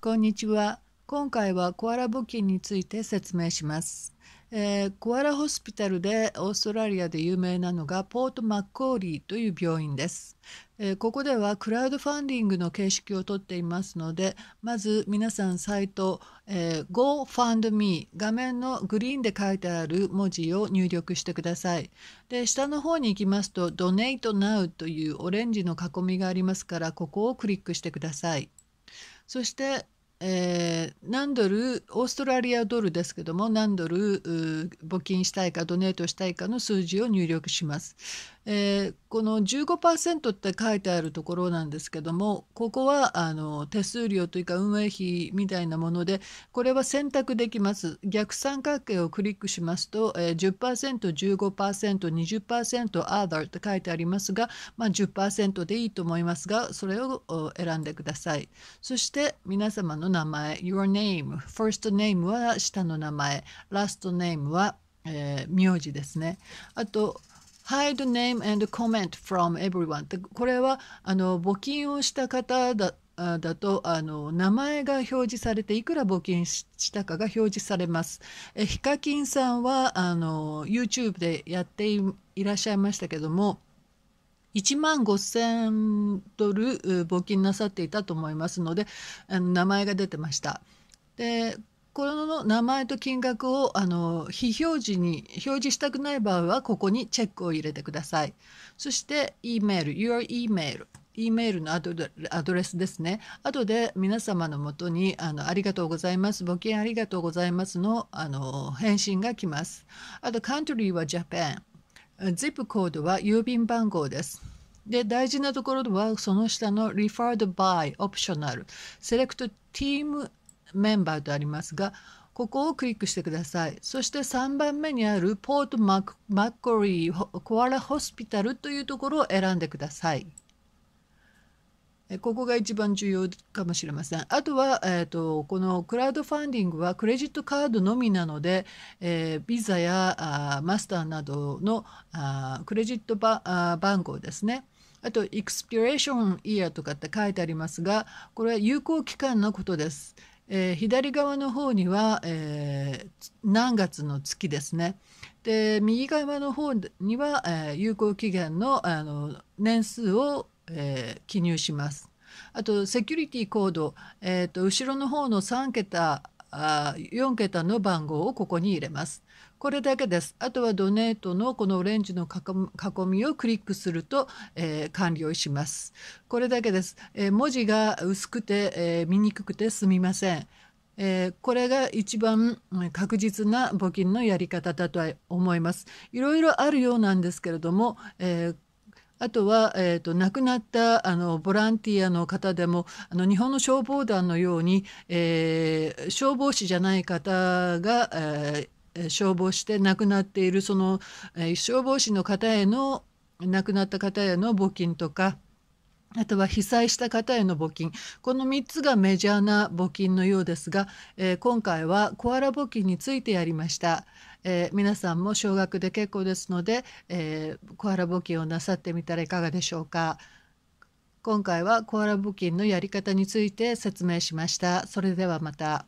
こんにちは。今回はコアラ募金について説明します。えー、コアラホスピタルでオーストラリアで有名なのがポート・マッコーリーという病院です、えー、ここではクラウドファンディングの形式をとっていますのでまず皆さんサイト、えー、GoFundMe 画面のグリーンで書いてある文字を入力してくださいで下の方に行きますと Donate Now というオレンジの囲みがありますからここをクリックしてくださいそしてえー、何ドルオーストラリアドルですけども何ドル募金したいかドネートしたいかの数字を入力します、えー、この15%って書いてあるところなんですけどもここはあの手数料というか運営費みたいなものでこれは選択できます逆三角形をクリックしますと、えー、10%15%20% other って書いてありますが、まあ、10%でいいと思いますがそれを選んでくださいそして皆様のの名前 your name first name は下の名前 last name は、えー、名字ですねあと hide name and comment from everyone ってこれはあの募金をした方だだとあの名前が表示されていくら募金したかが表示されます。えヒカキンさんはあの YouTube でやっていらっしゃいましたけども1万5000ドル募金なさっていたと思いますので名前が出てました。でこの名前と金額をあの非表示に表示したくない場合はここにチェックを入れてください。そして E メール Your e m a i E メールのアドレスですね。後で皆様のもとにあの「ありがとうございます」「募金ありがとうございますの」あの返信が来ます。あと「Country は Japan」ZIP コードは郵便番号です。で、大事なところは、その下の Referred by Optional Select Team Member とありますが、ここをクリックしてください。そして3番目にあるポートマッコリーコアラホスピタルというところを選んでください。ここが一番重要かもしれません。あとは、えーと、このクラウドファンディングはクレジットカードのみなので、えー、ビザやあマスターなどのあクレジットばあ番号ですね。あと、エクスピレーションイヤーとかって書いてありますが、これは有効期間のことです。えー、左側の方には、えー、何月の月ですね。で、右側の方には、え有効期限のあの年数をえー、記入します。あとセキュリティコード、えーと、後ろの方の3桁あ4桁の番号をここに入れます。これだけです。あとはドネートのこのオレンジの囲みをクリックすると、えー、完了します。これだけです。えー、文字が薄くて、えー、見にくくてすみません。えー、これが一番確実な募金のやり方だとは思います。いろいろあるようなんですけれども、えー、あとは、えーと、亡くなったあのボランティアの方でもあの日本の消防団のように、えー、消防士じゃない方が、えー、消防して亡くなっているその、えー、消防士の方への亡くなった方への募金とかあとは被災した方への募金この3つがメジャーな募金のようですが、えー、今回はコアラ募金についてやりました、えー、皆さんも少額で結構ですので、えー、コアラ募金をなさってみたらいかがでしょうか今回はコアラ募金のやり方について説明しましたそれではまた。